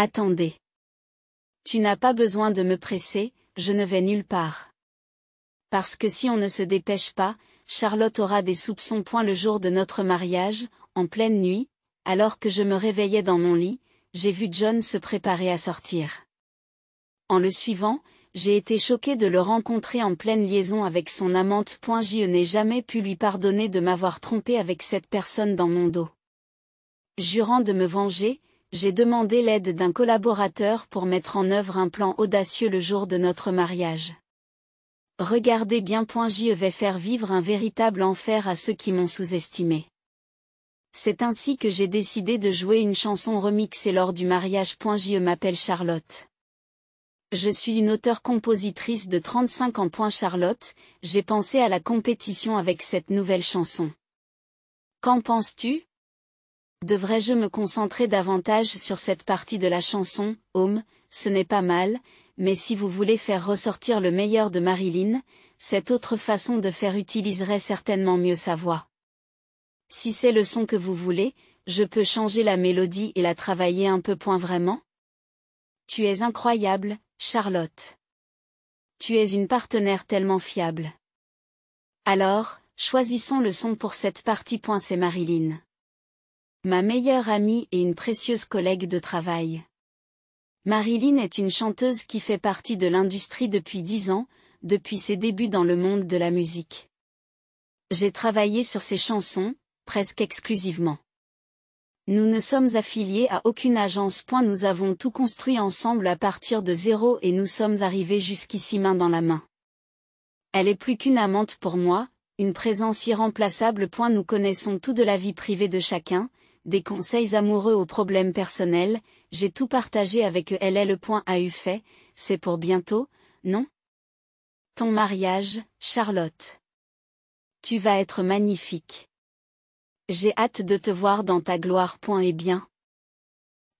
Attendez. Tu n'as pas besoin de me presser, je ne vais nulle part. Parce que si on ne se dépêche pas, Charlotte aura des soupçons. Point le jour de notre mariage, en pleine nuit, alors que je me réveillais dans mon lit, j'ai vu John se préparer à sortir. En le suivant, j'ai été choquée de le rencontrer en pleine liaison avec son amante. Je n'ai jamais pu lui pardonner de m'avoir trompé avec cette personne dans mon dos. Jurant de me venger, j'ai demandé l'aide d'un collaborateur pour mettre en œuvre un plan audacieux le jour de notre mariage. Regardez bien. Je vais faire vivre un véritable enfer à ceux qui m'ont sous-estimé. C'est ainsi que j'ai décidé de jouer une chanson remixée lors du mariage. Je m'appelle Charlotte. Je suis une auteure-compositrice de 35 ans. Charlotte, j'ai pensé à la compétition avec cette nouvelle chanson. Qu'en penses-tu Devrais-je me concentrer davantage sur cette partie de la chanson, Home, ce n'est pas mal, mais si vous voulez faire ressortir le meilleur de Marilyn, cette autre façon de faire utiliserait certainement mieux sa voix. Si c'est le son que vous voulez, je peux changer la mélodie et la travailler un peu point vraiment Tu es incroyable, Charlotte. Tu es une partenaire tellement fiable. Alors, choisissons le son pour cette partie. Point C'est Marilyn. Ma meilleure amie et une précieuse collègue de travail. Marilyn est une chanteuse qui fait partie de l'industrie depuis dix ans, depuis ses débuts dans le monde de la musique. J'ai travaillé sur ses chansons, presque exclusivement. Nous ne sommes affiliés à aucune agence. Point nous avons tout construit ensemble à partir de zéro et nous sommes arrivés jusqu'ici main dans la main. Elle est plus qu'une amante pour moi, une présence irremplaçable. Point nous connaissons tout de la vie privée de chacun, des conseils amoureux aux problèmes personnels, j'ai tout partagé avec elle est le point à eu fait, e, c'est pour bientôt, non Ton mariage, Charlotte. Tu vas être magnifique. J'ai hâte de te voir dans ta gloire. Point et bien.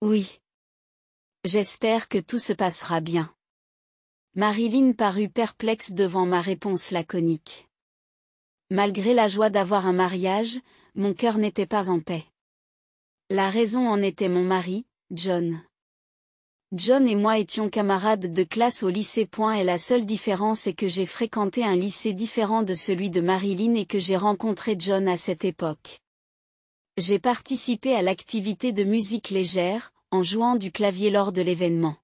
Oui. J'espère que tout se passera bien. Marilyn parut perplexe devant ma réponse laconique. Malgré la joie d'avoir un mariage, mon cœur n'était pas en paix. La raison en était mon mari, John. John et moi étions camarades de classe au lycée. Point et la seule différence est que j'ai fréquenté un lycée différent de celui de Marilyn et que j'ai rencontré John à cette époque. J'ai participé à l'activité de musique légère, en jouant du clavier lors de l'événement.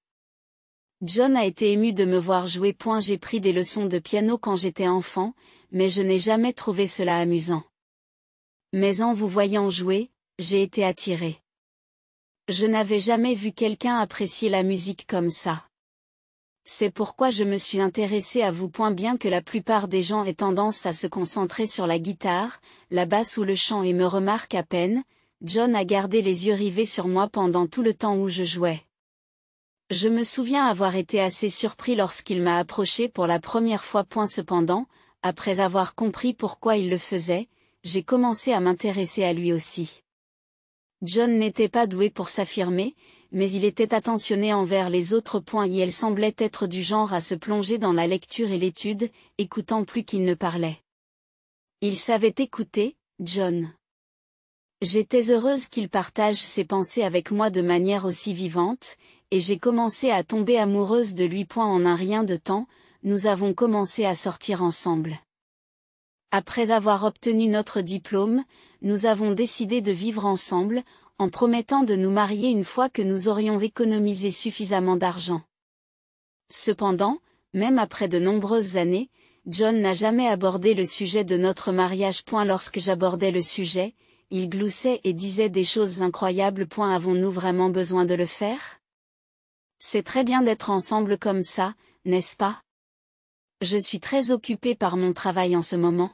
John a été ému de me voir jouer. Point j'ai pris des leçons de piano quand j'étais enfant, mais je n'ai jamais trouvé cela amusant. Mais en vous voyant jouer, j'ai été attiré. Je n'avais jamais vu quelqu'un apprécier la musique comme ça. C'est pourquoi je me suis intéressé à vous point bien que la plupart des gens aient tendance à se concentrer sur la guitare, la basse ou le chant et me remarquent à peine, John a gardé les yeux rivés sur moi pendant tout le temps où je jouais. Je me souviens avoir été assez surpris lorsqu'il m'a approché pour la première fois. Point cependant, après avoir compris pourquoi il le faisait, j'ai commencé à m'intéresser à lui aussi. John n'était pas doué pour s'affirmer, mais il était attentionné envers les autres points et elle semblait être du genre à se plonger dans la lecture et l'étude, écoutant plus qu'il ne parlait. Il savait écouter, John. J'étais heureuse qu'il partage ses pensées avec moi de manière aussi vivante, et j'ai commencé à tomber amoureuse de lui. Point en un rien de temps, nous avons commencé à sortir ensemble. Après avoir obtenu notre diplôme, nous avons décidé de vivre ensemble, en promettant de nous marier une fois que nous aurions économisé suffisamment d'argent. Cependant, même après de nombreuses années, John n'a jamais abordé le sujet de notre mariage. Lorsque j'abordais le sujet, il gloussait et disait des choses incroyables. Avons-nous vraiment besoin de le faire C'est très bien d'être ensemble comme ça, n'est-ce pas Je suis très occupé par mon travail en ce moment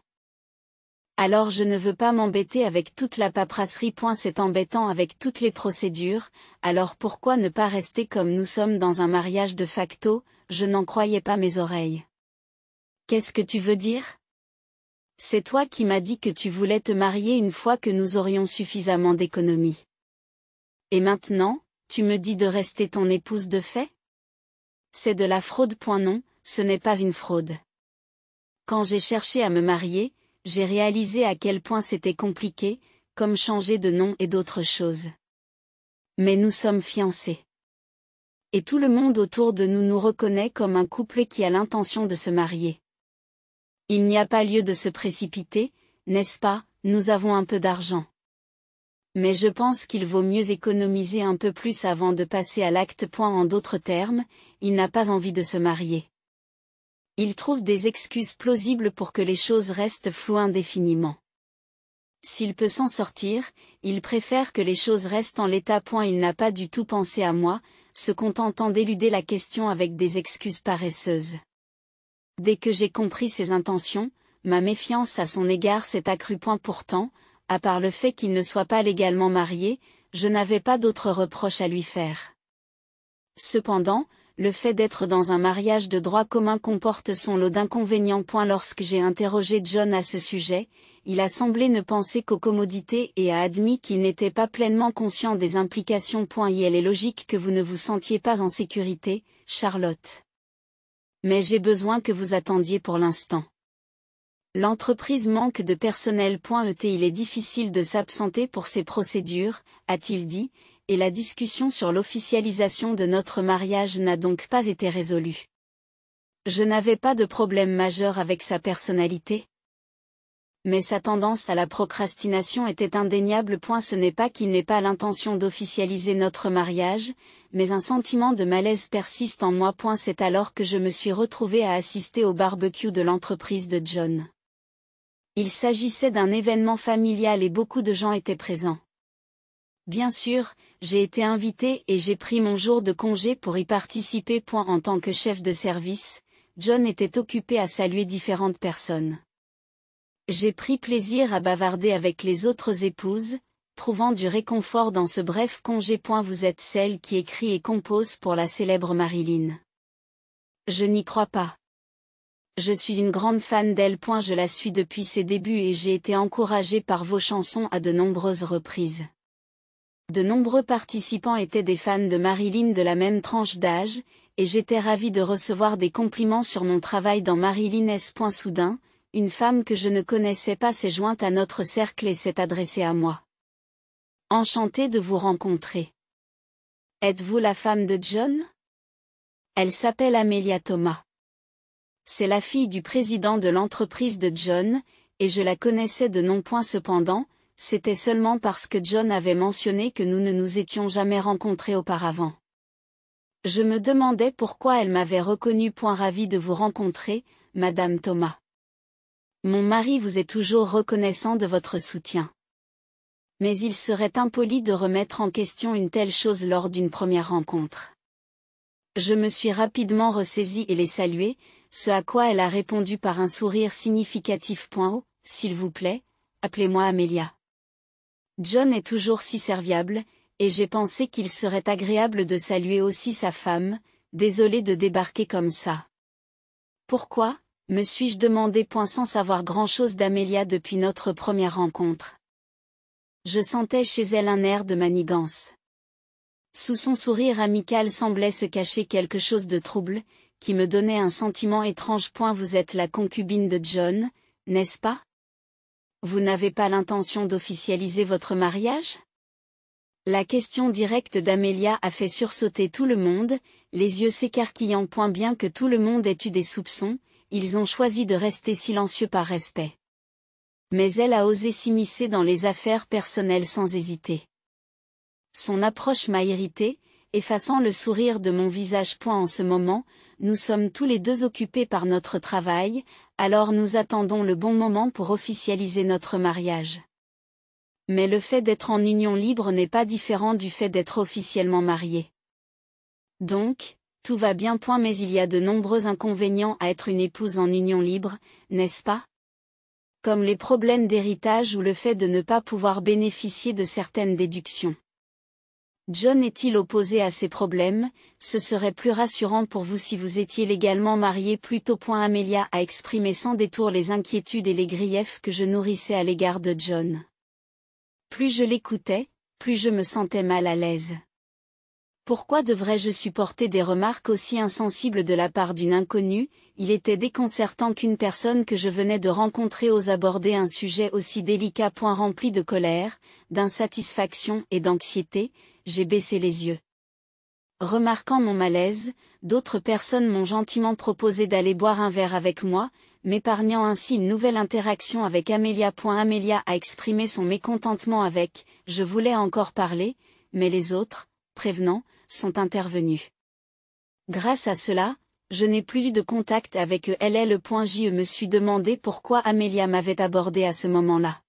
alors je ne veux pas m'embêter avec toute la paperasserie. C'est embêtant avec toutes les procédures, alors pourquoi ne pas rester comme nous sommes dans un mariage de facto, je n'en croyais pas mes oreilles. Qu'est-ce que tu veux dire C'est toi qui m'as dit que tu voulais te marier une fois que nous aurions suffisamment d'économies. Et maintenant, tu me dis de rester ton épouse de fait C'est de la fraude. Non, ce n'est pas une fraude. Quand j'ai cherché à me marier, j'ai réalisé à quel point c'était compliqué, comme changer de nom et d'autres choses. Mais nous sommes fiancés. Et tout le monde autour de nous nous reconnaît comme un couple qui a l'intention de se marier. Il n'y a pas lieu de se précipiter, n'est-ce pas, nous avons un peu d'argent. Mais je pense qu'il vaut mieux économiser un peu plus avant de passer à l'acte. Point. En d'autres termes, il n'a pas envie de se marier il trouve des excuses plausibles pour que les choses restent floues indéfiniment. S'il peut s'en sortir, il préfère que les choses restent en l'état. Point il n'a pas du tout pensé à moi, se contentant d'éluder la question avec des excuses paresseuses. Dès que j'ai compris ses intentions, ma méfiance à son égard s'est accrue. Point pourtant, à part le fait qu'il ne soit pas légalement marié, je n'avais pas d'autre reproche à lui faire. Cependant, le fait d'être dans un mariage de droit commun comporte son lot d'inconvénients. Lorsque j'ai interrogé John à ce sujet, il a semblé ne penser qu'aux commodités et a admis qu'il n'était pas pleinement conscient des implications. Il est logique que vous ne vous sentiez pas en sécurité, Charlotte. Mais j'ai besoin que vous attendiez pour l'instant. L'entreprise manque de personnel. Et e il est difficile de s'absenter pour ces procédures, a-t-il dit, et la discussion sur l'officialisation de notre mariage n'a donc pas été résolue. Je n'avais pas de problème majeur avec sa personnalité. Mais sa tendance à la procrastination était indéniable. Point ce n'est pas qu'il n'ait pas l'intention d'officialiser notre mariage, mais un sentiment de malaise persiste en moi. Point c'est alors que je me suis retrouvée à assister au barbecue de l'entreprise de John. Il s'agissait d'un événement familial et beaucoup de gens étaient présents. Bien sûr, j'ai été invité et j'ai pris mon jour de congé pour y participer. En tant que chef de service, John était occupé à saluer différentes personnes. J'ai pris plaisir à bavarder avec les autres épouses, trouvant du réconfort dans ce bref congé. Vous êtes celle qui écrit et compose pour la célèbre Marilyn. Je n'y crois pas. Je suis une grande fan d'elle. Je la suis depuis ses débuts et j'ai été encouragée par vos chansons à de nombreuses reprises. De nombreux participants étaient des fans de Marilyn de la même tranche d'âge, et j'étais ravie de recevoir des compliments sur mon travail dans Marilyn S. Soudain, une femme que je ne connaissais pas s'est jointe à notre cercle et s'est adressée à moi. Enchantée de vous rencontrer. Êtes-vous la femme de John Elle s'appelle Amelia Thomas. C'est la fille du président de l'entreprise de John, et je la connaissais de non point cependant, c'était seulement parce que John avait mentionné que nous ne nous étions jamais rencontrés auparavant. Je me demandais pourquoi elle m'avait reconnu point ravi de vous rencontrer, Madame Thomas. Mon mari vous est toujours reconnaissant de votre soutien. Mais il serait impoli de remettre en question une telle chose lors d'une première rencontre. Je me suis rapidement ressaisie et les saluée, ce à quoi elle a répondu par un sourire significatif. Point. haut, s'il vous plaît, appelez-moi Amélia. John est toujours si serviable, et j'ai pensé qu'il serait agréable de saluer aussi sa femme, désolé de débarquer comme ça. Pourquoi, me suis-je demandé point sans savoir grand-chose d'Amélia depuis notre première rencontre. Je sentais chez elle un air de manigance. Sous son sourire amical semblait se cacher quelque chose de trouble, qui me donnait un sentiment étrange. Point vous êtes la concubine de John, n'est-ce pas vous n'avez pas l'intention d'officialiser votre mariage La question directe d'Amélia a fait sursauter tout le monde, les yeux s'écarquillant point bien que tout le monde ait eu des soupçons, ils ont choisi de rester silencieux par respect. Mais elle a osé s'immiscer dans les affaires personnelles sans hésiter. Son approche m'a irrité, effaçant le sourire de mon visage. Point en ce moment, nous sommes tous les deux occupés par notre travail, alors nous attendons le bon moment pour officialiser notre mariage. Mais le fait d'être en union libre n'est pas différent du fait d'être officiellement marié. Donc, tout va bien point mais il y a de nombreux inconvénients à être une épouse en union libre, n'est-ce pas Comme les problèmes d'héritage ou le fait de ne pas pouvoir bénéficier de certaines déductions. John est-il opposé à ces problèmes Ce serait plus rassurant pour vous si vous étiez légalement marié plutôt. Point Amelia a exprimé sans détour les inquiétudes et les griefs que je nourrissais à l'égard de John. Plus je l'écoutais, plus je me sentais mal à l'aise. Pourquoi devrais-je supporter des remarques aussi insensibles de la part d'une inconnue Il était déconcertant qu'une personne que je venais de rencontrer ose aborder un sujet aussi délicat point rempli de colère, d'insatisfaction et d'anxiété, j'ai baissé les yeux. Remarquant mon malaise, d'autres personnes m'ont gentiment proposé d'aller boire un verre avec moi, m'épargnant ainsi une nouvelle interaction avec Amelia. Amelia a exprimé son mécontentement avec « je voulais encore parler », mais les autres, prévenant, sont intervenus. Grâce à cela, je n'ai plus eu de contact avec LL.JE me suis demandé pourquoi Amelia m'avait abordé à ce moment-là.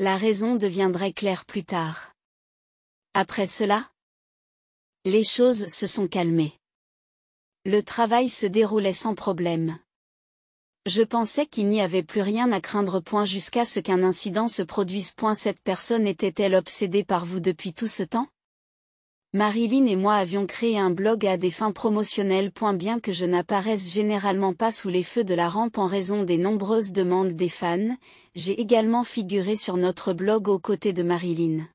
La raison deviendrait claire plus tard. Après cela, les choses se sont calmées. Le travail se déroulait sans problème. Je pensais qu'il n'y avait plus rien à craindre. point Jusqu'à ce qu'un incident se produise. Cette personne était-elle obsédée par vous depuis tout ce temps Marilyn et moi avions créé un blog à des fins promotionnelles. Bien que je n'apparaisse généralement pas sous les feux de la rampe en raison des nombreuses demandes des fans, j'ai également figuré sur notre blog aux côtés de Marilyn.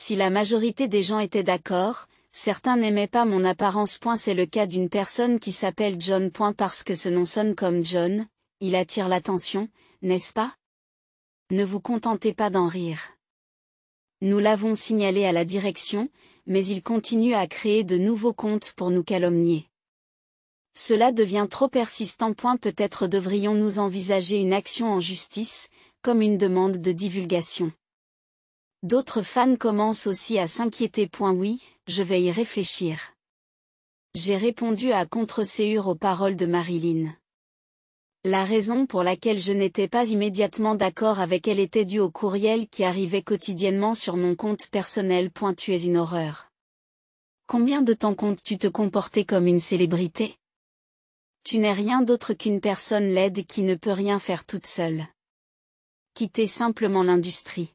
Si la majorité des gens étaient d'accord, certains n'aimaient pas mon apparence. C'est le cas d'une personne qui s'appelle John. Parce que ce nom sonne comme John, il attire l'attention, n'est-ce pas Ne vous contentez pas d'en rire. Nous l'avons signalé à la direction, mais il continue à créer de nouveaux comptes pour nous calomnier. Cela devient trop persistant. Peut-être devrions-nous envisager une action en justice, comme une demande de divulgation. D'autres fans commencent aussi à s'inquiéter. Oui, je vais y réfléchir. J'ai répondu à contre séure aux paroles de Marilyn. La raison pour laquelle je n'étais pas immédiatement d'accord avec elle était due au courriel qui arrivait quotidiennement sur mon compte personnel. Tu es une horreur. Combien de temps comptes-tu te comporter comme une célébrité Tu n'es rien d'autre qu'une personne laide qui ne peut rien faire toute seule. Quittez simplement l'industrie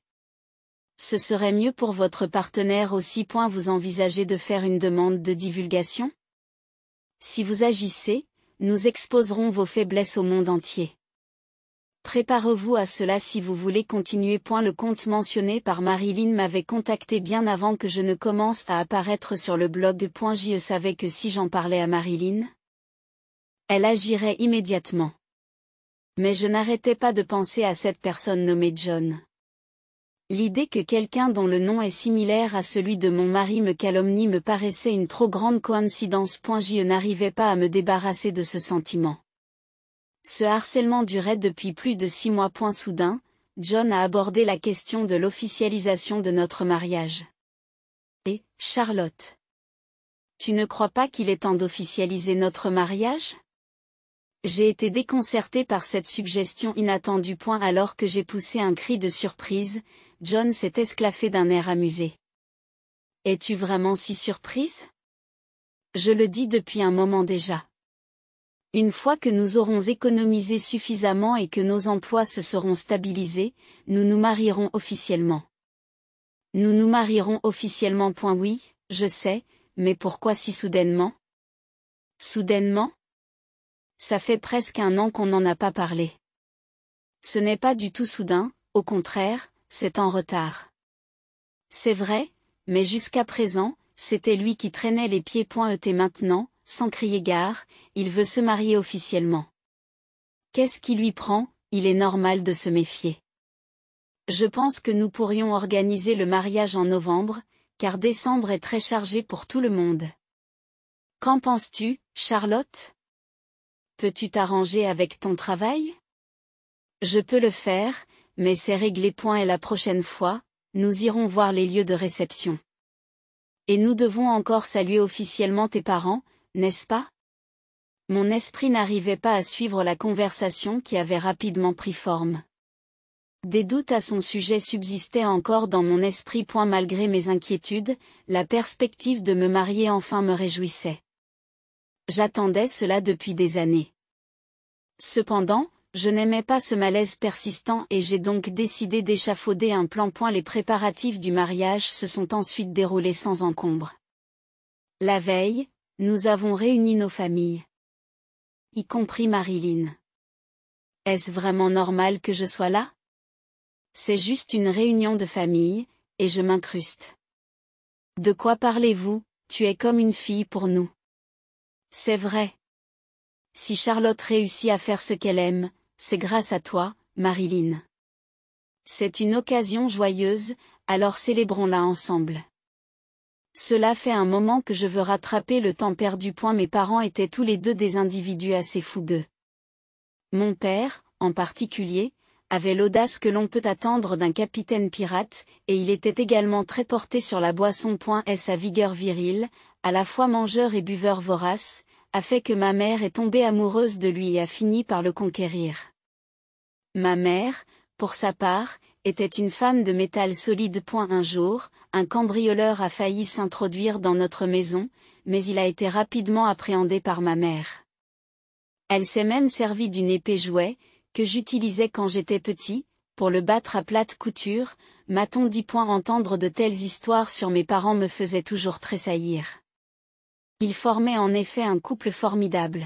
ce serait mieux pour votre partenaire aussi. Point. Vous envisagez de faire une demande de divulgation Si vous agissez, nous exposerons vos faiblesses au monde entier. Préparez-vous à cela si vous voulez continuer. Point. Le compte mentionné par Marilyn m'avait contacté bien avant que je ne commence à apparaître sur le blog. Je savais que si j'en parlais à Marilyn, elle agirait immédiatement. Mais je n'arrêtais pas de penser à cette personne nommée John. L'idée que quelqu'un dont le nom est similaire à celui de mon mari me calomnie me paraissait une trop grande coïncidence. Je n'arrivais pas à me débarrasser de ce sentiment. Ce harcèlement durait depuis plus de six mois. Soudain, John a abordé la question de l'officialisation de notre mariage. Et, Charlotte. Tu ne crois pas qu'il est temps d'officialiser notre mariage J'ai été déconcertée par cette suggestion inattendue. Alors que j'ai poussé un cri de surprise, John s'est esclaffé d'un air amusé. Es-tu vraiment si surprise Je le dis depuis un moment déjà. Une fois que nous aurons économisé suffisamment et que nos emplois se seront stabilisés, nous nous marierons officiellement. Nous nous marierons officiellement. Point oui, je sais, mais pourquoi si soudainement Soudainement Ça fait presque un an qu'on n'en a pas parlé. Ce n'est pas du tout soudain, au contraire, c'est en retard. C'est vrai, mais jusqu'à présent, c'était lui qui traînait les pieds. Et maintenant, sans crier gare, il veut se marier officiellement. Qu'est-ce qui lui prend Il est normal de se méfier. Je pense que nous pourrions organiser le mariage en novembre, car décembre est très chargé pour tout le monde. Qu'en penses-tu, Charlotte Peux-tu t'arranger avec ton travail Je peux le faire, mais c'est réglé point et la prochaine fois, nous irons voir les lieux de réception. Et nous devons encore saluer officiellement tes parents, n'est-ce pas Mon esprit n'arrivait pas à suivre la conversation qui avait rapidement pris forme. Des doutes à son sujet subsistaient encore dans mon esprit. Point malgré mes inquiétudes, la perspective de me marier enfin me réjouissait. J'attendais cela depuis des années. Cependant, je n'aimais pas ce malaise persistant et j'ai donc décidé d'échafauder un plan. Point les préparatifs du mariage se sont ensuite déroulés sans encombre. La veille, nous avons réuni nos familles. Y compris Marilyn. Est-ce vraiment normal que je sois là C'est juste une réunion de famille, et je m'incruste. De quoi parlez-vous, tu es comme une fille pour nous. C'est vrai. Si Charlotte réussit à faire ce qu'elle aime, c'est grâce à toi, Marilyn. C'est une occasion joyeuse, alors célébrons-la ensemble. Cela fait un moment que je veux rattraper le temps perdu. Point mes parents étaient tous les deux des individus assez fougueux. Mon père, en particulier, avait l'audace que l'on peut attendre d'un capitaine pirate, et il était également très porté sur la boisson. Et sa vigueur virile, à la fois mangeur et buveur vorace, a fait que ma mère est tombée amoureuse de lui et a fini par le conquérir. Ma mère, pour sa part, était une femme de métal solide. Un jour, un cambrioleur a failli s'introduire dans notre maison, mais il a été rapidement appréhendé par ma mère. Elle s'est même servie d'une épée jouet, que j'utilisais quand j'étais petit, pour le battre à plate couture, m'a-t-on dit. Entendre de telles histoires sur mes parents me faisait toujours tressaillir. Ils formaient en effet un couple formidable.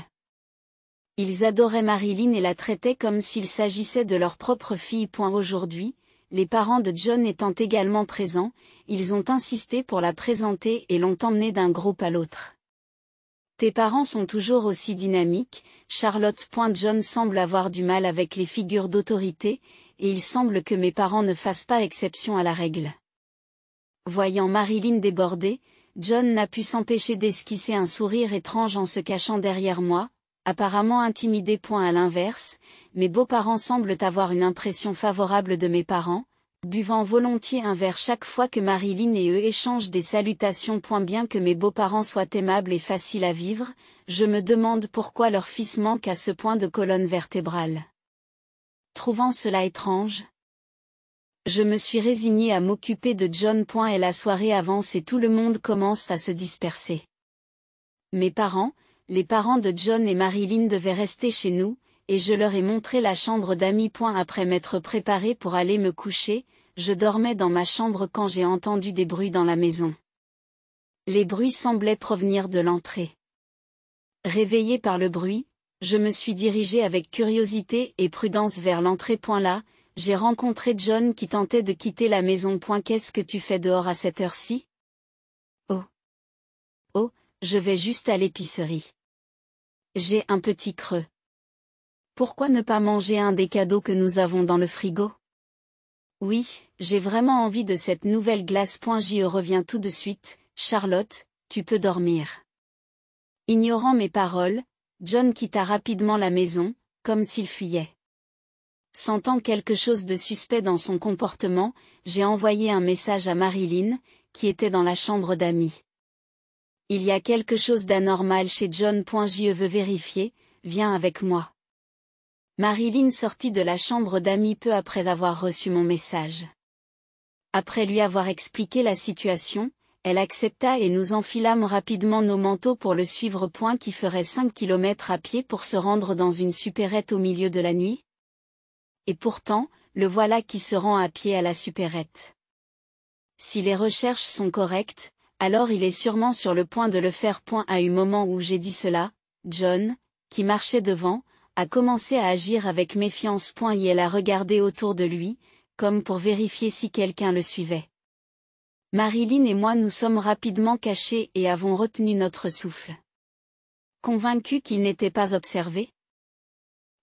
Ils adoraient Marilyn et la traitaient comme s'il s'agissait de leur propre fille. Aujourd'hui, les parents de John étant également présents, ils ont insisté pour la présenter et l'ont emmenée d'un groupe à l'autre. Tes parents sont toujours aussi dynamiques, Charlotte. John semble avoir du mal avec les figures d'autorité, et il semble que mes parents ne fassent pas exception à la règle. Voyant Marilyn déborder, John n'a pu s'empêcher d'esquisser un sourire étrange en se cachant derrière moi, apparemment intimidé. Point à l'inverse, mes beaux-parents semblent avoir une impression favorable de mes parents, buvant volontiers un verre chaque fois que Marilyn et eux échangent des salutations. Point bien que mes beaux-parents soient aimables et faciles à vivre, je me demande pourquoi leur fils manque à ce point de colonne vertébrale. Trouvant cela étrange, je me suis résigné à m'occuper de John. Point et la soirée avance et tout le monde commence à se disperser. Mes parents, les parents de John et Marilyn devaient rester chez nous, et je leur ai montré la chambre d'amis. Après m'être préparé pour aller me coucher, je dormais dans ma chambre quand j'ai entendu des bruits dans la maison. Les bruits semblaient provenir de l'entrée. Réveillé par le bruit, je me suis dirigé avec curiosité et prudence vers l'entrée. Là, j'ai rencontré John qui tentait de quitter la maison. Qu'est-ce que tu fais dehors à cette heure-ci Oh Oh, je vais juste à l'épicerie. J'ai un petit creux. Pourquoi ne pas manger un des cadeaux que nous avons dans le frigo Oui, j'ai vraiment envie de cette nouvelle glace. Je reviens tout de suite, Charlotte, tu peux dormir. Ignorant mes paroles, John quitta rapidement la maison, comme s'il fuyait. Sentant quelque chose de suspect dans son comportement, j'ai envoyé un message à Marilyn, qui était dans la chambre d'amis. Il y a quelque chose d'anormal chez John. Je veux vérifier, viens avec moi. Marilyn sortit de la chambre d'amis peu après avoir reçu mon message. Après lui avoir expliqué la situation, elle accepta et nous enfilâmes rapidement nos manteaux pour le suivre point qui ferait 5 kilomètres à pied pour se rendre dans une supérette au milieu de la nuit. Et pourtant, le voilà qui se rend à pied à la supérette. Si les recherches sont correctes, alors il est sûrement sur le point de le faire. Point à un moment où j'ai dit cela, John, qui marchait devant, a commencé à agir avec méfiance. Point et elle a regardé autour de lui, comme pour vérifier si quelqu'un le suivait. Marilyn et moi nous sommes rapidement cachés et avons retenu notre souffle. Convaincu qu'il n'était pas observé,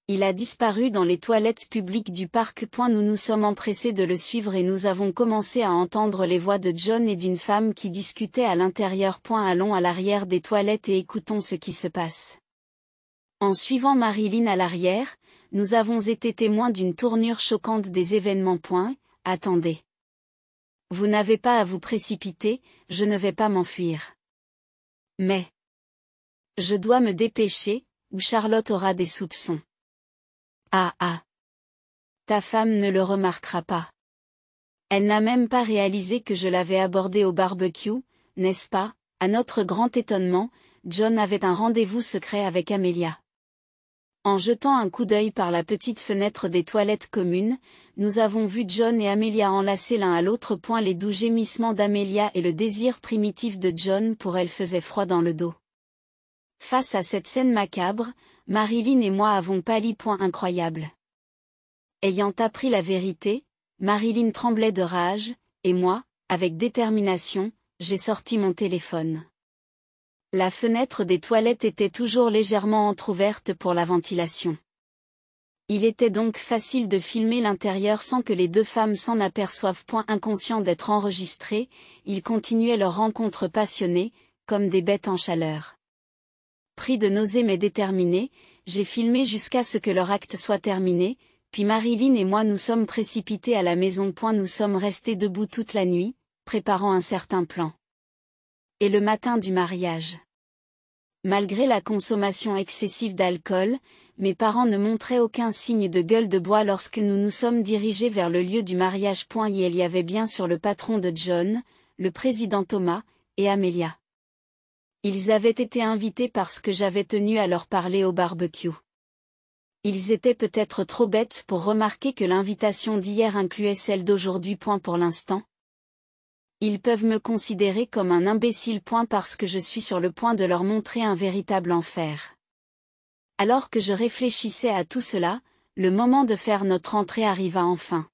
il a disparu dans les toilettes publiques du parc. Nous nous sommes empressés de le suivre et nous avons commencé à entendre les voix de John et d'une femme qui discutaient à l'intérieur. Allons à l'arrière des toilettes et écoutons ce qui se passe. En suivant Marilyn à l'arrière, nous avons été témoins d'une tournure choquante des événements. Point, Attendez. Vous n'avez pas à vous précipiter, je ne vais pas m'enfuir. Mais. Je dois me dépêcher, ou Charlotte aura des soupçons. Ah ah. Ta femme ne le remarquera pas. Elle n'a même pas réalisé que je l'avais abordé au barbecue, n'est-ce pas À notre grand étonnement, John avait un rendez-vous secret avec Amelia. En jetant un coup d'œil par la petite fenêtre des toilettes communes, nous avons vu John et Amelia enlacer l'un à l'autre point les doux gémissements d'Amelia et le désir primitif de John pour elle faisait froid dans le dos. Face à cette scène macabre, Marilyn et moi avons pâli. Point incroyable. Ayant appris la vérité, Marilyn tremblait de rage, et moi, avec détermination, j'ai sorti mon téléphone. La fenêtre des toilettes était toujours légèrement entr'ouverte pour la ventilation. Il était donc facile de filmer l'intérieur sans que les deux femmes s'en aperçoivent. Point inconscient d'être enregistrées, ils continuaient leur rencontre passionnée, comme des bêtes en chaleur. Pris de nausées mais déterminé, j'ai filmé jusqu'à ce que leur acte soit terminé, puis Marilyn et moi nous sommes précipités à la maison. Point nous sommes restés debout toute la nuit, préparant un certain plan. Et le matin du mariage. Malgré la consommation excessive d'alcool, mes parents ne montraient aucun signe de gueule de bois lorsque nous nous sommes dirigés vers le lieu du mariage. Point il y avait bien sur le patron de John, le président Thomas, et Amelia. Ils avaient été invités parce que j'avais tenu à leur parler au barbecue. Ils étaient peut-être trop bêtes pour remarquer que l'invitation d'hier incluait celle d'aujourd'hui. Point pour l'instant. Ils peuvent me considérer comme un imbécile. Point parce que je suis sur le point de leur montrer un véritable enfer. Alors que je réfléchissais à tout cela, le moment de faire notre entrée arriva enfin.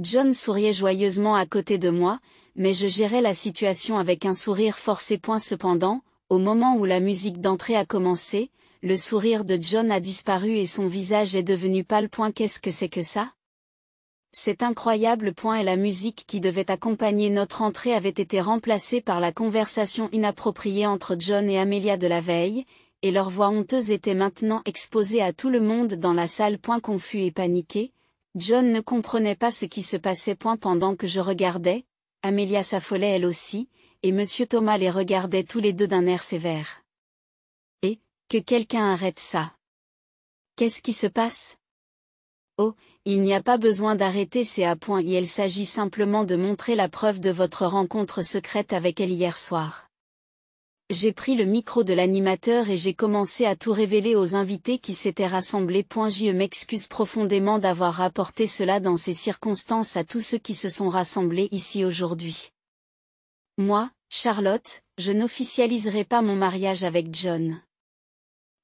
John souriait joyeusement à côté de moi, mais je gérais la situation avec un sourire forcé. Cependant, au moment où la musique d'entrée a commencé, le sourire de John a disparu et son visage est devenu pâle. Qu'est-ce que c'est que ça C'est incroyable. point Et la musique qui devait accompagner notre entrée avait été remplacée par la conversation inappropriée entre John et Amelia de la veille, et leur voix honteuse était maintenant exposée à tout le monde dans la salle. Point. Confus et paniqué, John ne comprenait pas ce qui se passait. Point. Pendant que je regardais, Amélia s'affolait elle aussi, et M. Thomas les regardait tous les deux d'un air sévère. Et, que quelqu'un arrête ça. Qu'est-ce qui se passe Oh, il n'y a pas besoin d'arrêter ces appoints et il s'agit simplement de montrer la preuve de votre rencontre secrète avec elle hier soir. J'ai pris le micro de l'animateur et j'ai commencé à tout révéler aux invités qui s'étaient rassemblés. Je m'excuse profondément d'avoir rapporté cela dans ces circonstances à tous ceux qui se sont rassemblés ici aujourd'hui. Moi, Charlotte, je n'officialiserai pas mon mariage avec John.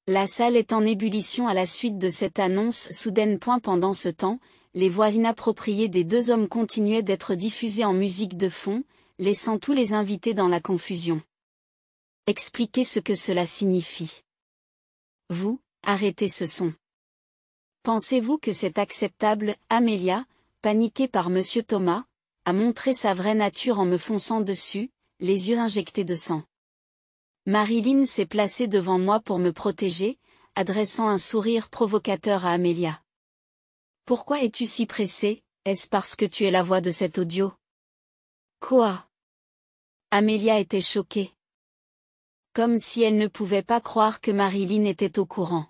La salle est en ébullition à la suite de cette annonce soudaine. Pendant ce temps, les voix inappropriées des deux hommes continuaient d'être diffusées en musique de fond, laissant tous les invités dans la confusion. Expliquez ce que cela signifie. Vous, arrêtez ce son. Pensez-vous que c'est acceptable Amélia, paniquée par M. Thomas, a montré sa vraie nature en me fonçant dessus, les yeux injectés de sang. Marilyn s'est placée devant moi pour me protéger, adressant un sourire provocateur à Amélia. Pourquoi es-tu si pressée Est-ce parce que tu es la voix de cet audio Quoi Amélia était choquée comme si elle ne pouvait pas croire que Marilyn était au courant.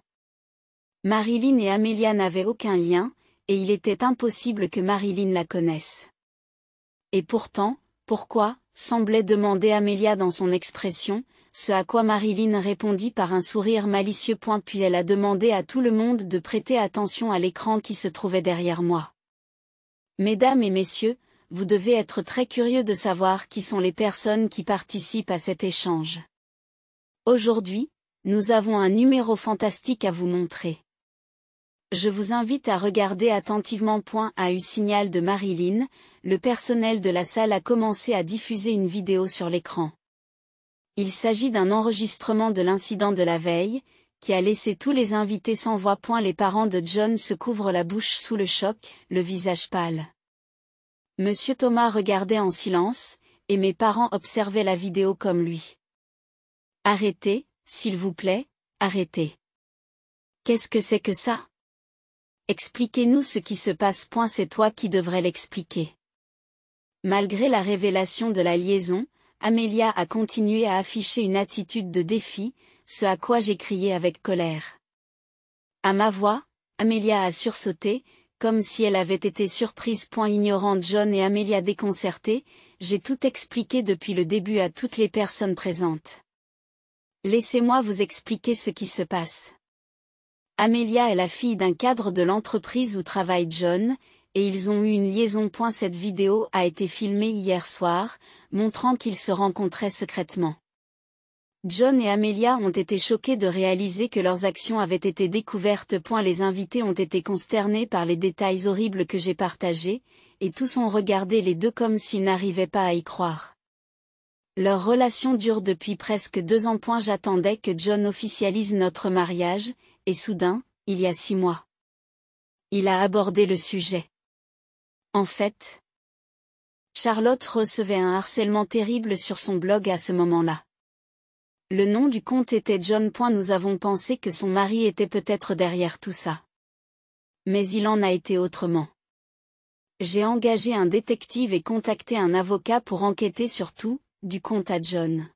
Marilyn et Amelia n'avaient aucun lien, et il était impossible que Marilyn la connaisse. Et pourtant, pourquoi, semblait demander Amelia dans son expression, ce à quoi Marilyn répondit par un sourire malicieux. point. Puis elle a demandé à tout le monde de prêter attention à l'écran qui se trouvait derrière moi. Mesdames et messieurs, vous devez être très curieux de savoir qui sont les personnes qui participent à cet échange. Aujourd'hui, nous avons un numéro fantastique à vous montrer. Je vous invite à regarder attentivement. Point à eu signal de Marilyn, le personnel de la salle a commencé à diffuser une vidéo sur l'écran. Il s'agit d'un enregistrement de l'incident de la veille, qui a laissé tous les invités sans voix. Point les parents de John se couvrent la bouche sous le choc, le visage pâle. Monsieur Thomas regardait en silence, et mes parents observaient la vidéo comme lui. Arrêtez, s'il vous plaît, arrêtez. Qu'est-ce que c'est que ça Expliquez-nous ce qui se passe. Point, c'est toi qui devrais l'expliquer. Malgré la révélation de la liaison, Amélia a continué à afficher une attitude de défi, ce à quoi j'ai crié avec colère. À ma voix, Amélia a sursauté, comme si elle avait été surprise. Point ignorante John et Amélia déconcertée, j'ai tout expliqué depuis le début à toutes les personnes présentes. Laissez-moi vous expliquer ce qui se passe. Amelia est la fille d'un cadre de l'entreprise où travaille John, et ils ont eu une liaison. Cette vidéo a été filmée hier soir, montrant qu'ils se rencontraient secrètement. John et Amelia ont été choqués de réaliser que leurs actions avaient été découvertes. Les invités ont été consternés par les détails horribles que j'ai partagés, et tous ont regardé les deux comme s'ils n'arrivaient pas à y croire. Leur relation dure depuis presque deux ans. J'attendais que John officialise notre mariage, et soudain, il y a six mois. Il a abordé le sujet. En fait, Charlotte recevait un harcèlement terrible sur son blog à ce moment-là. Le nom du compte était John. Nous avons pensé que son mari était peut-être derrière tout ça. Mais il en a été autrement. J'ai engagé un détective et contacté un avocat pour enquêter sur tout, du compte à John.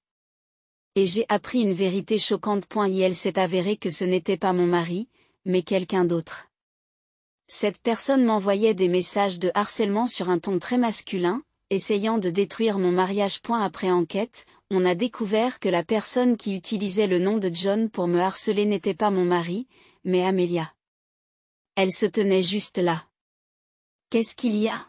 Et j'ai appris une vérité choquante. Et elle s'est avérée que ce n'était pas mon mari, mais quelqu'un d'autre. Cette personne m'envoyait des messages de harcèlement sur un ton très masculin, essayant de détruire mon mariage. Après enquête, on a découvert que la personne qui utilisait le nom de John pour me harceler n'était pas mon mari, mais Amelia. Elle se tenait juste là. Qu'est-ce qu'il y a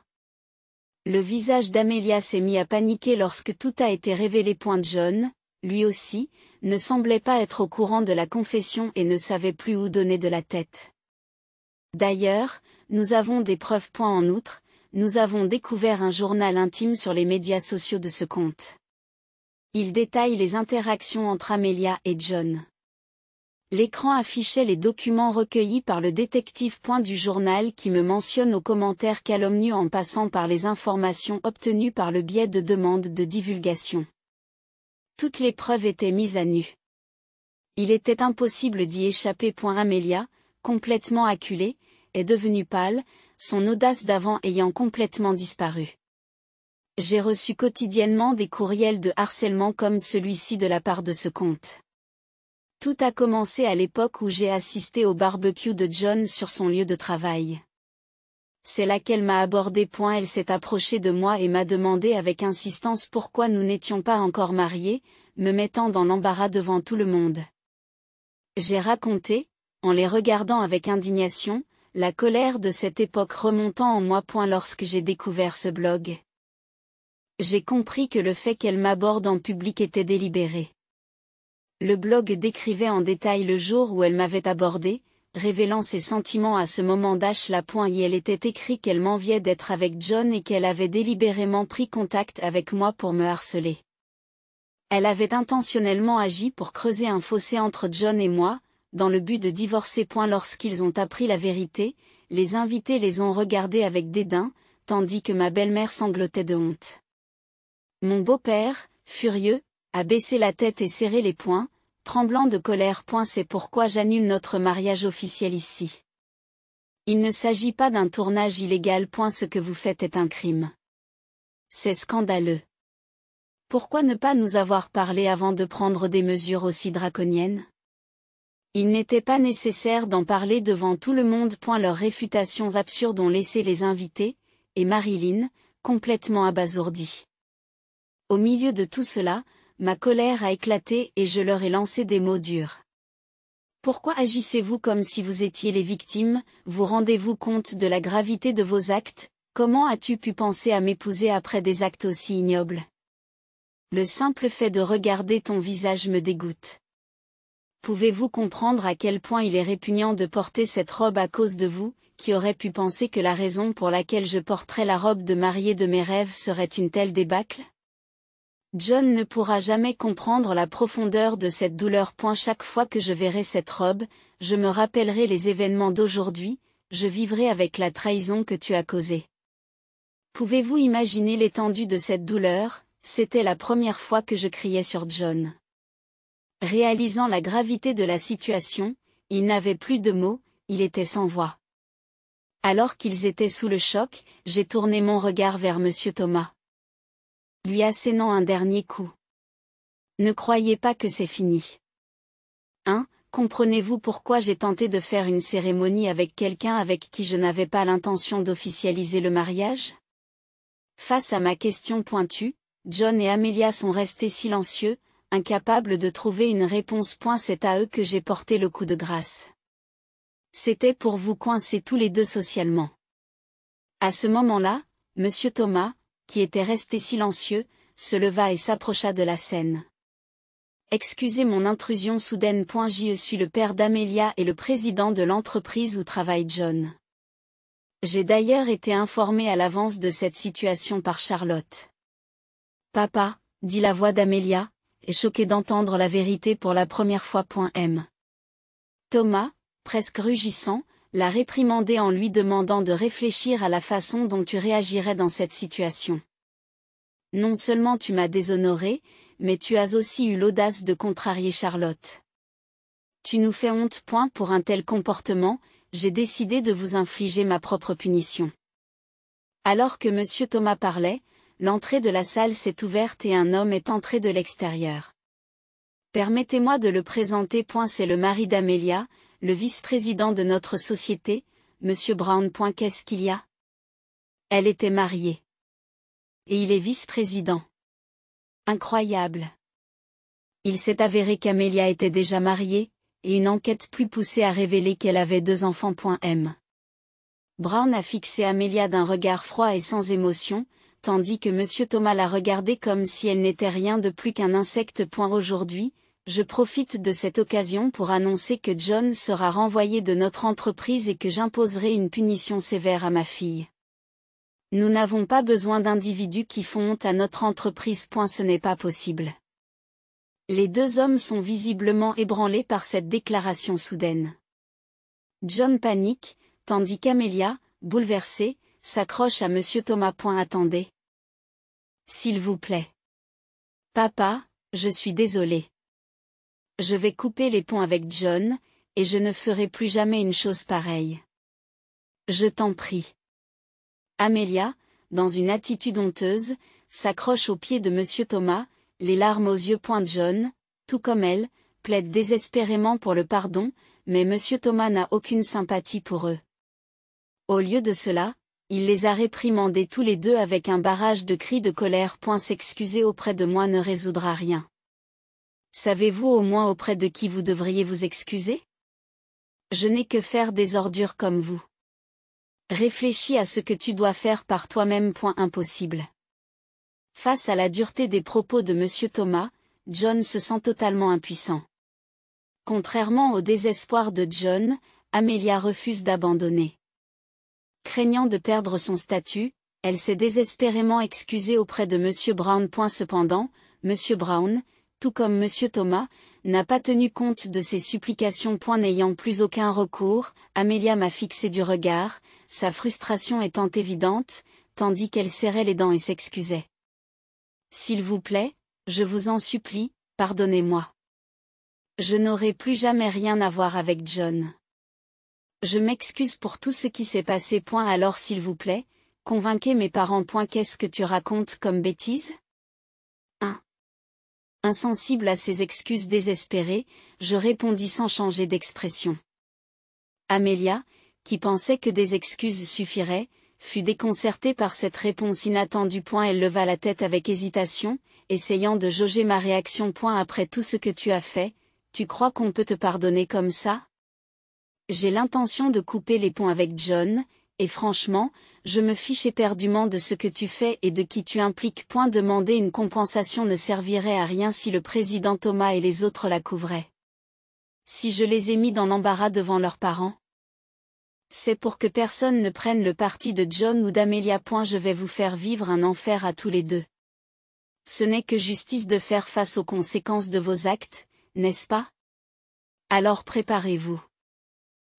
le visage d'Amelia s'est mis à paniquer lorsque tout a été révélé. Point John, lui aussi, ne semblait pas être au courant de la confession et ne savait plus où donner de la tête. D'ailleurs, nous avons des preuves. Point en outre, nous avons découvert un journal intime sur les médias sociaux de ce compte. Il détaille les interactions entre Amelia et John. L'écran affichait les documents recueillis par le détective point du journal qui me mentionne aux commentaires calomnieux en passant par les informations obtenues par le biais de demandes de divulgation. Toutes les preuves étaient mises à nu. Il était impossible d'y échapper. Amélia, complètement acculée, est devenue pâle, son audace d'avant ayant complètement disparu. J'ai reçu quotidiennement des courriels de harcèlement comme celui-ci de la part de ce comte. Tout a commencé à l'époque où j'ai assisté au barbecue de John sur son lieu de travail. C'est là qu'elle m'a abordé. Point. Elle s'est approchée de moi et m'a demandé avec insistance pourquoi nous n'étions pas encore mariés, me mettant dans l'embarras devant tout le monde. J'ai raconté, en les regardant avec indignation, la colère de cette époque remontant en moi. Point lorsque j'ai découvert ce blog. J'ai compris que le fait qu'elle m'aborde en public était délibéré. Le blog décrivait en détail le jour où elle m'avait abordé, révélant ses sentiments à ce moment point et elle était écrit qu'elle m'enviait d'être avec John et qu'elle avait délibérément pris contact avec moi pour me harceler. Elle avait intentionnellement agi pour creuser un fossé entre John et moi, dans le but de divorcer. Lorsqu'ils ont appris la vérité, les invités les ont regardés avec dédain, tandis que ma belle-mère sanglotait de honte. Mon beau-père, furieux, a baisser la tête et serrer les poings, tremblant de colère. C'est pourquoi j'annule notre mariage officiel ici. Il ne s'agit pas d'un tournage illégal. Ce que vous faites est un crime. C'est scandaleux. Pourquoi ne pas nous avoir parlé avant de prendre des mesures aussi draconiennes Il n'était pas nécessaire d'en parler devant tout le monde. Leurs réfutations absurdes ont laissé les invités, et Marilyn, complètement abasourdie. Au milieu de tout cela, ma colère a éclaté et je leur ai lancé des mots durs. Pourquoi agissez-vous comme si vous étiez les victimes, vous rendez-vous compte de la gravité de vos actes, comment as-tu pu penser à m'épouser après des actes aussi ignobles Le simple fait de regarder ton visage me dégoûte. Pouvez-vous comprendre à quel point il est répugnant de porter cette robe à cause de vous, qui aurait pu penser que la raison pour laquelle je porterais la robe de mariée de mes rêves serait une telle débâcle John ne pourra jamais comprendre la profondeur de cette douleur. Point chaque fois que je verrai cette robe, je me rappellerai les événements d'aujourd'hui, je vivrai avec la trahison que tu as causée. Pouvez-vous imaginer l'étendue de cette douleur C'était la première fois que je criais sur John. Réalisant la gravité de la situation, il n'avait plus de mots, il était sans voix. Alors qu'ils étaient sous le choc, j'ai tourné mon regard vers M. Thomas lui assénant un dernier coup. Ne croyez pas que c'est fini. Hein, Comprenez-vous pourquoi j'ai tenté de faire une cérémonie avec quelqu'un avec qui je n'avais pas l'intention d'officialiser le mariage Face à ma question pointue, John et Amelia sont restés silencieux, incapables de trouver une réponse. C'est à eux que j'ai porté le coup de grâce. C'était pour vous coincer tous les deux socialement. À ce moment-là, Monsieur Thomas, qui était resté silencieux, se leva et s'approcha de la scène. Excusez mon intrusion soudaine. Je suis le père d'Amelia et le président de l'entreprise où travaille John. J'ai d'ailleurs été informé à l'avance de cette situation par Charlotte. Papa, dit la voix d'Amelia, est choquée d'entendre la vérité pour la première fois. M. Thomas, presque rugissant, l'a réprimander en lui demandant de réfléchir à la façon dont tu réagirais dans cette situation. Non seulement tu m'as déshonoré, mais tu as aussi eu l'audace de contrarier Charlotte. Tu nous fais honte. Point pour un tel comportement, j'ai décidé de vous infliger ma propre punition. Alors que M. Thomas parlait, l'entrée de la salle s'est ouverte et un homme est entré de l'extérieur. Permettez-moi de le présenter. Point, C'est le mari d'Amélia, le vice-président de notre société, Monsieur Brown. Qu'est-ce qu'il y a Elle était mariée. Et il est vice-président. Incroyable. Il s'est avéré qu'Amélia était déjà mariée, et une enquête plus poussée a révélé qu'elle avait deux enfants. M. Brown a fixé Amélia d'un regard froid et sans émotion, tandis que M. Thomas l'a regardée comme si elle n'était rien de plus qu'un insecte. Aujourd'hui, je profite de cette occasion pour annoncer que John sera renvoyé de notre entreprise et que j'imposerai une punition sévère à ma fille. Nous n'avons pas besoin d'individus qui font honte à notre entreprise. Ce n'est pas possible. Les deux hommes sont visiblement ébranlés par cette déclaration soudaine. John panique, tandis qu'Amélia, bouleversée, s'accroche à M. Thomas. Attendez. S'il vous plaît. Papa, je suis désolée. Je vais couper les ponts avec John, et je ne ferai plus jamais une chose pareille. Je t'en prie. Amélia, dans une attitude honteuse, s'accroche aux pieds de M. Thomas, les larmes aux yeux de John, tout comme elle, plaide désespérément pour le pardon, mais M. Thomas n'a aucune sympathie pour eux. Au lieu de cela, il les a réprimandés tous les deux avec un barrage de cris de colère. S'excuser auprès de moi ne résoudra rien. Savez-vous au moins auprès de qui vous devriez vous excuser Je n'ai que faire des ordures comme vous. Réfléchis à ce que tu dois faire par toi-même. Point impossible. Face à la dureté des propos de M. Thomas, John se sent totalement impuissant. Contrairement au désespoir de John, Amelia refuse d'abandonner. Craignant de perdre son statut, elle s'est désespérément excusée auprès de M. Brown. Cependant, M. Brown, tout comme M. Thomas, n'a pas tenu compte de ses supplications. point N'ayant plus aucun recours, Amélia m'a fixé du regard, sa frustration étant évidente, tandis qu'elle serrait les dents et s'excusait. S'il vous plaît, je vous en supplie, pardonnez-moi. Je n'aurai plus jamais rien à voir avec John. Je m'excuse pour tout ce qui s'est passé. Point Alors s'il vous plaît, convainquez mes parents. Point Qu'est-ce que tu racontes comme bêtise Insensible à ses excuses désespérées, je répondis sans changer d'expression. Amelia, qui pensait que des excuses suffiraient, fut déconcertée par cette réponse inattendue. Point elle leva la tête avec hésitation, essayant de jauger ma réaction. Point après tout ce que tu as fait, tu crois qu'on peut te pardonner comme ça J'ai l'intention de couper les ponts avec John, et franchement, je me fiche éperdument de ce que tu fais et de qui tu impliques. Point demander une compensation ne servirait à rien si le président Thomas et les autres la couvraient. Si je les ai mis dans l'embarras devant leurs parents C'est pour que personne ne prenne le parti de John ou d'Amelia. Point Je vais vous faire vivre un enfer à tous les deux. Ce n'est que justice de faire face aux conséquences de vos actes, n'est-ce pas Alors préparez-vous.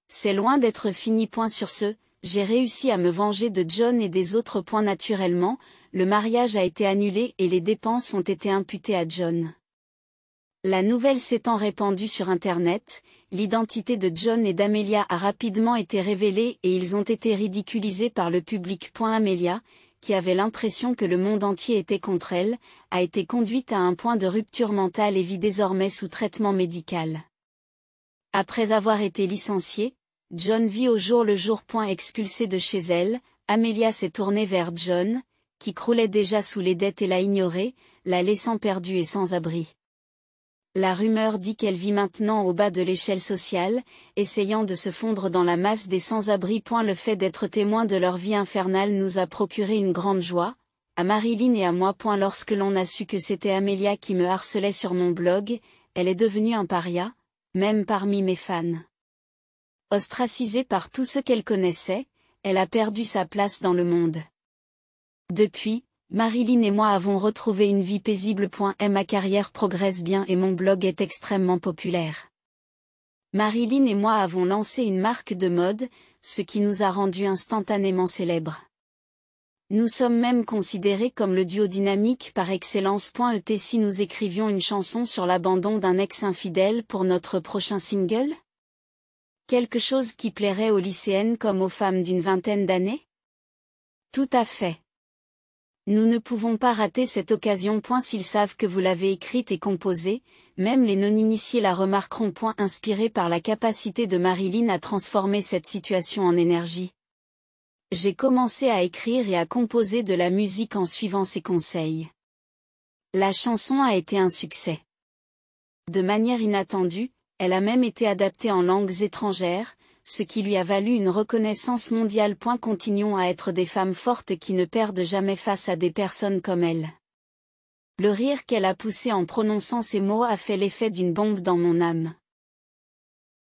C'est loin d'être fini. Point sur ce, j'ai réussi à me venger de John et des autres. Points naturellement, le mariage a été annulé et les dépenses ont été imputées à John. La nouvelle s'étant répandue sur Internet, l'identité de John et d'Amelia a rapidement été révélée et ils ont été ridiculisés par le public. Amelia, qui avait l'impression que le monde entier était contre elle, a été conduite à un point de rupture mentale et vit désormais sous traitement médical. Après avoir été licenciée, John vit au jour le jour. point Expulsée de chez elle, Amelia s'est tournée vers John, qui croulait déjà sous les dettes et l'a ignorée, la laissant perdue et sans abri. La rumeur dit qu'elle vit maintenant au bas de l'échelle sociale, essayant de se fondre dans la masse des sans-abri. Le fait d'être témoin de leur vie infernale nous a procuré une grande joie, à Marilyn et à moi. point Lorsque l'on a su que c'était Amelia qui me harcelait sur mon blog, elle est devenue un paria, même parmi mes fans. Ostracisée par tous ceux qu'elle connaissait, elle a perdu sa place dans le monde. Depuis, Marilyn et moi avons retrouvé une vie paisible. ma carrière progresse bien et mon blog est extrêmement populaire. Marilyn et moi avons lancé une marque de mode, ce qui nous a rendus instantanément célèbres. Nous sommes même considérés comme le duo dynamique par excellence. Et si nous écrivions une chanson sur l'abandon d'un ex-infidèle pour notre prochain single Quelque chose qui plairait aux lycéennes comme aux femmes d'une vingtaine d'années Tout à fait. Nous ne pouvons pas rater cette occasion. Point S'ils savent que vous l'avez écrite et composée, même les non-initiés la remarqueront. Point Inspiré par la capacité de Marilyn à transformer cette situation en énergie. J'ai commencé à écrire et à composer de la musique en suivant ses conseils. La chanson a été un succès. De manière inattendue, elle a même été adaptée en langues étrangères, ce qui lui a valu une reconnaissance mondiale. Continuons à être des femmes fortes qui ne perdent jamais face à des personnes comme elle. Le rire qu'elle a poussé en prononçant ces mots a fait l'effet d'une bombe dans mon âme.